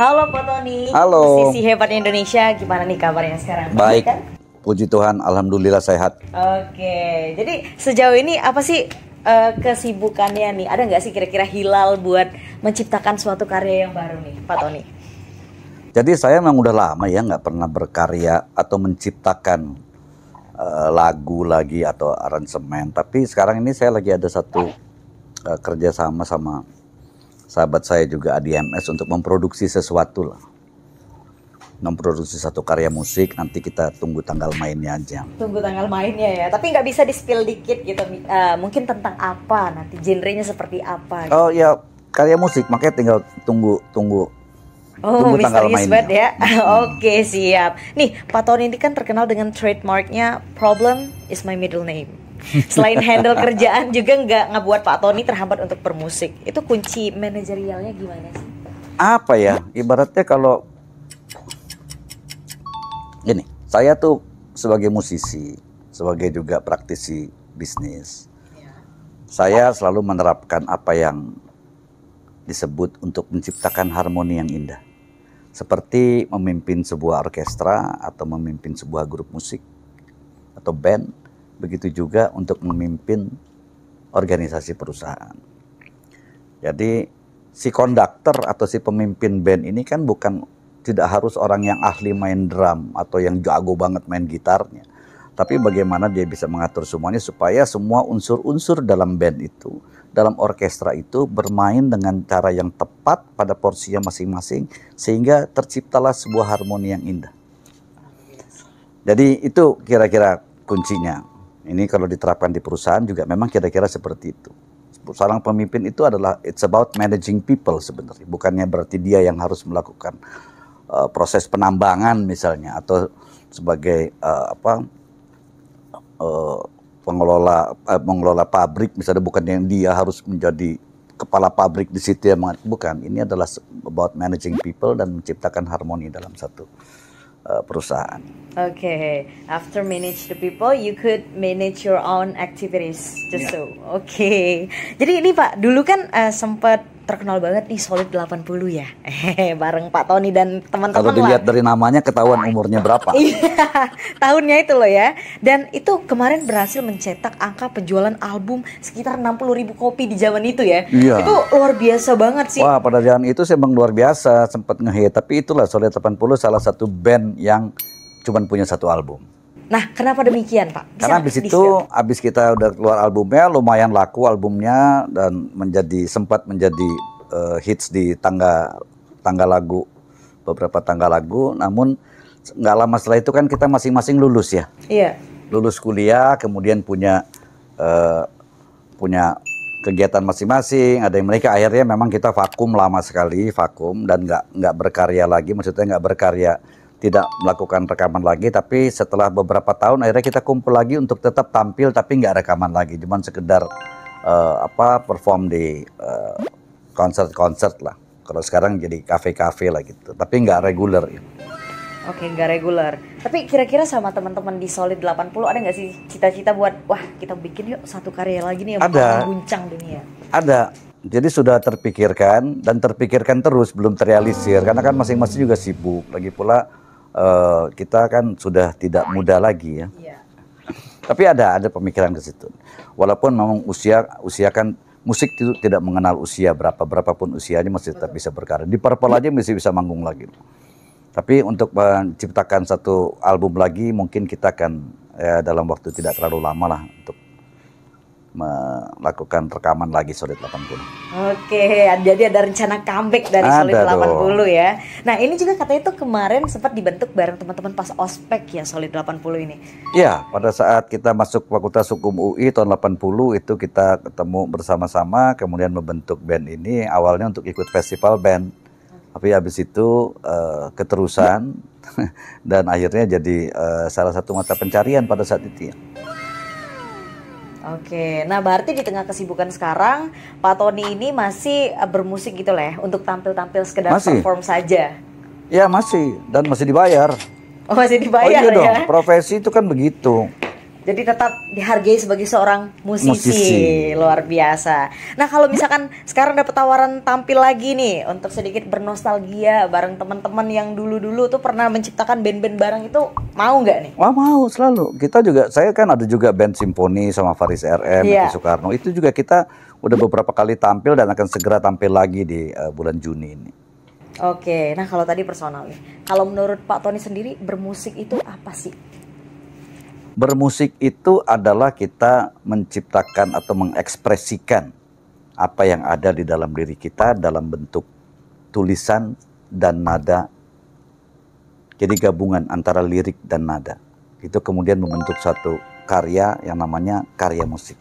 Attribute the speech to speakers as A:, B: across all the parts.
A: Halo Pak Tony. Halo. Musisi hebat Indonesia, gimana nih kabarnya sekarang? Baik. Kan?
B: Puji Tuhan, alhamdulillah sehat.
A: Oke. Jadi sejauh ini apa sih uh, kesibukannya nih? Ada nggak sih kira-kira hilal buat menciptakan suatu karya yang baru nih, Pak Tony?
B: Jadi saya memang udah lama ya nggak pernah berkarya atau menciptakan uh, lagu lagi atau aransemen. Tapi sekarang ini saya lagi ada satu uh, kerjasama sama, -sama sahabat saya juga ADMS untuk memproduksi sesuatu lah memproduksi satu karya musik nanti kita tunggu tanggal mainnya aja
A: tunggu tanggal mainnya ya tapi nggak bisa di spill dikit gitu uh, mungkin tentang apa nanti genrenya seperti apa gitu. oh
B: ya karya musik makanya tinggal tunggu tunggu Oh, Tunggu misterius banget ya.
A: Oke, okay, siap. Nih, Pak Tony ini kan terkenal dengan trademarknya Problem is my middle name.
B: Selain handle
A: kerjaan juga nggak ngebuat Pak Tony terhambat untuk bermusik. Itu kunci manajerialnya gimana sih?
B: Apa ya? Ibaratnya kalau gini, saya tuh sebagai musisi, sebagai juga praktisi bisnis. Ya. Saya oh. selalu menerapkan apa yang disebut untuk menciptakan harmoni yang indah. Seperti memimpin sebuah orkestra atau memimpin sebuah grup musik atau band begitu juga untuk memimpin organisasi perusahaan. Jadi si konduktor atau si pemimpin band ini kan bukan tidak harus orang yang ahli main drum atau yang jago banget main gitarnya. Tapi bagaimana dia bisa mengatur semuanya supaya semua unsur-unsur dalam band itu, dalam orkestra itu bermain dengan cara yang tepat pada porsinya masing-masing sehingga terciptalah sebuah harmoni yang indah. Jadi itu kira-kira kuncinya. Ini kalau diterapkan di perusahaan juga memang kira-kira seperti itu. Seorang pemimpin itu adalah it's about managing people sebenarnya, bukannya berarti dia yang harus melakukan uh, proses penambangan misalnya atau sebagai uh, apa uh, pengelola uh, mengelola pabrik misalnya bukan yang dia harus menjadi kepala pabrik di situ yang bukan ini adalah about managing people dan menciptakan harmoni dalam satu uh, perusahaan.
A: Okay, after manage the people, you could manage your own activities. Just yeah. so. Okay. Jadi ini Pak, dulu kan uh, sempat terkenal banget nih solid 80 ya Hehehe, bareng Pak Tony dan teman-teman kalau dilihat lah.
B: dari namanya ketahuan umurnya berapa
A: iya, tahunnya itu loh ya dan itu kemarin berhasil mencetak angka penjualan album sekitar 60 ribu kopi di zaman itu ya iya. itu luar biasa banget
B: sih wah pada zaman itu emang luar biasa sempat ngehe. tapi itulah solid 80 salah satu band yang cuman punya satu album
A: Nah, kenapa demikian, Pak? Bisa Karena
B: habis itu habis kita udah keluar albumnya lumayan laku albumnya dan menjadi sempat menjadi uh, hits di tangga tangga lagu beberapa tangga lagu namun nggak lama setelah itu kan kita masing-masing lulus ya. Iya. Lulus kuliah kemudian punya uh, punya kegiatan masing-masing. Ada yang mereka akhirnya memang kita vakum lama sekali, vakum dan nggak nggak berkarya lagi. Maksudnya nggak berkarya tidak melakukan rekaman lagi tapi setelah beberapa tahun akhirnya kita kumpul lagi untuk tetap tampil tapi nggak rekaman lagi cuma sekedar uh, apa perform di eh, konser-konser uh, lah kalau sekarang jadi kafe-kafe lah gitu tapi nggak reguler ya.
A: Oke, nggak reguler. Tapi kira-kira sama teman-teman di Solid 80 ada nggak sih cita-cita buat wah kita bikin yuk satu karya lagi nih yang ada. guncang dunia?
B: Ada. Jadi sudah terpikirkan dan terpikirkan terus belum terrealisir karena kan masing-masing juga sibuk. Lagi pula Eh, kita kan sudah tidak muda lagi ya. ya. Tapi ada ada pemikiran ke situ. Walaupun memang usia usia kan musik itu tidak mengenal usia berapa berapapun usianya masih tetap bisa berkarya. Di Purple aja masih bisa manggung lagi. Tapi untuk menciptakan satu album lagi mungkin kita akan ya, dalam waktu tidak terlalu lama lah untuk melakukan rekaman lagi Solid 80.
A: Oke, jadi ada rencana comeback dari ada Solid 80 ya. Nah, ini juga katanya itu kemarin sempat dibentuk bareng teman-teman pas ospek ya Solid 80 ini.
B: Iya, pada saat kita masuk Fakultas Hukum UI tahun 80 itu kita ketemu bersama-sama kemudian membentuk band ini awalnya untuk ikut festival band. Tapi habis itu uh, keterusan dan akhirnya jadi uh, salah satu mata pencarian pada saat itu ya.
A: Oke, nah berarti di tengah kesibukan sekarang, Pak Tony ini masih eh, bermusik gitu lah ya, untuk tampil-tampil sekedar masih. perform saja.
B: Ya masih, dan masih dibayar.
A: Oh, masih dibayar oh, iya ya? dong,
B: profesi itu kan begitu.
A: Jadi tetap dihargai sebagai seorang musisi. musisi. Luar biasa. Nah, kalau misalkan sekarang dapat tawaran tampil lagi nih untuk sedikit bernostalgia bareng teman-teman yang dulu-dulu tuh pernah menciptakan band-band bareng itu mau nggak
B: nih? Wah, mau selalu. Kita juga saya kan ada juga band simfoni sama Faris RM yeah. Iya. Soekarno. Itu juga kita udah beberapa kali tampil dan akan segera tampil lagi di uh, bulan Juni ini.
A: Oke, nah kalau tadi personal nih, ya. Kalau menurut Pak Tony sendiri bermusik itu apa sih?
B: Bermusik itu adalah kita menciptakan atau mengekspresikan apa yang ada di dalam diri kita dalam bentuk tulisan dan nada. Jadi gabungan antara lirik dan nada. Itu kemudian membentuk satu karya yang namanya karya musik.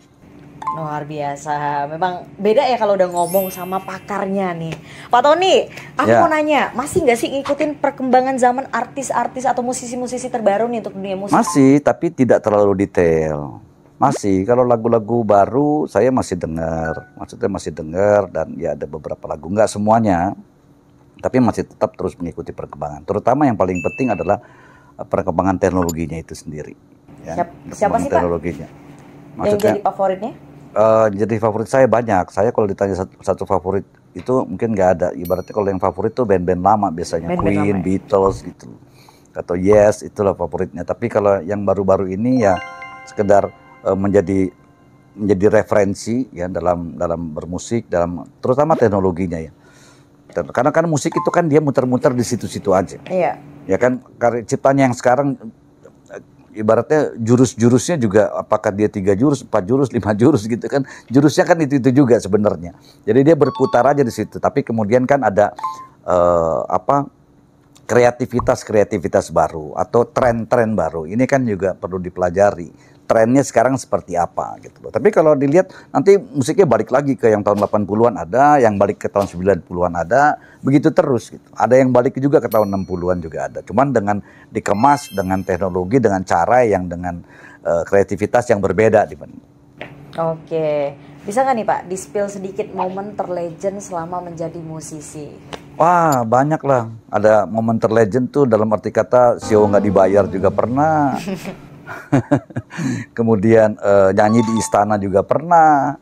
A: Luar biasa. Memang beda ya kalau udah ngomong sama pakarnya nih. Pak Tony, aku yeah. mau nanya, masih nggak sih ngikutin perkembangan zaman artis-artis atau musisi-musisi terbaru nih untuk dunia musik? Masih,
B: tapi tidak terlalu detail. Masih, kalau lagu-lagu baru saya masih dengar. Maksudnya masih dengar dan ya ada beberapa lagu. Nggak semuanya, tapi masih tetap terus mengikuti perkembangan. Terutama yang paling penting adalah eh, perkembangan teknologinya itu sendiri. Ya, siapa, siapa sih teknologinya. Pak? Maksudnya, yang jadi favoritnya? Eh, jadi favorit saya banyak. Saya kalau ditanya satu, satu favorit itu mungkin nggak ada. Ibaratnya kalau yang favorit itu band-band lama biasanya, band -band Queen, lama, ya. Beatles gitu, atau Yes itulah favoritnya. Tapi kalau yang baru-baru ini ya sekedar uh, menjadi menjadi referensi ya dalam dalam bermusik, dalam terutama teknologinya ya. Karena kan musik itu kan dia muter-muter di situ-situ aja. Iya. Ya kan karya ciptanya yang sekarang ibaratnya jurus-jurusnya juga apakah dia tiga jurus, empat jurus, lima jurus gitu kan. Jurusnya kan itu-itu juga sebenarnya. Jadi dia berputar aja di situ. Tapi kemudian kan ada uh, apa kreativitas-kreativitas baru atau tren-tren baru. Ini kan juga perlu dipelajari. Trennya sekarang seperti apa gitu loh. Tapi kalau dilihat nanti musiknya balik lagi ke yang tahun 80-an ada, yang balik ke tahun 90-an ada, begitu terus gitu. Ada yang balik juga ke tahun 60-an juga ada. Cuman dengan dikemas dengan teknologi, dengan cara yang dengan uh, kreativitas yang berbeda dibanding.
A: Oke. Bisa nggak nih Pak, dispil sedikit momen terlegend selama menjadi musisi?
B: Wah banyak lah, ada momen terlegend tuh dalam arti kata show nggak dibayar juga pernah. Kemudian uh, nyanyi di istana juga pernah.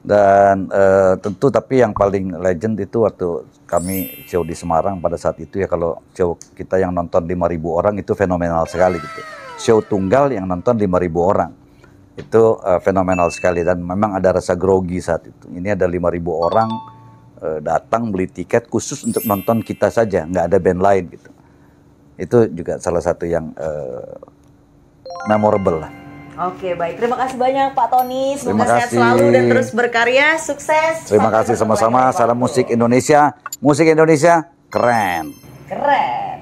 B: Dan uh, tentu tapi yang paling legend itu waktu kami show di Semarang pada saat itu ya kalau show kita yang nonton 5.000 orang itu fenomenal sekali gitu. Show tunggal yang nonton 5.000 orang itu uh, fenomenal sekali dan memang ada rasa grogi saat itu. Ini ada 5.000 orang uh, datang beli tiket khusus untuk nonton kita saja, nggak ada band lain gitu. Itu juga salah satu yang uh, memorable lah.
A: Oke, baik. Terima kasih banyak Pak Tony. Semoga sehat selalu dan terus berkarya, sukses.
B: Terima kasih sama-sama. Salam musik Indonesia. Musik Indonesia keren. Keren.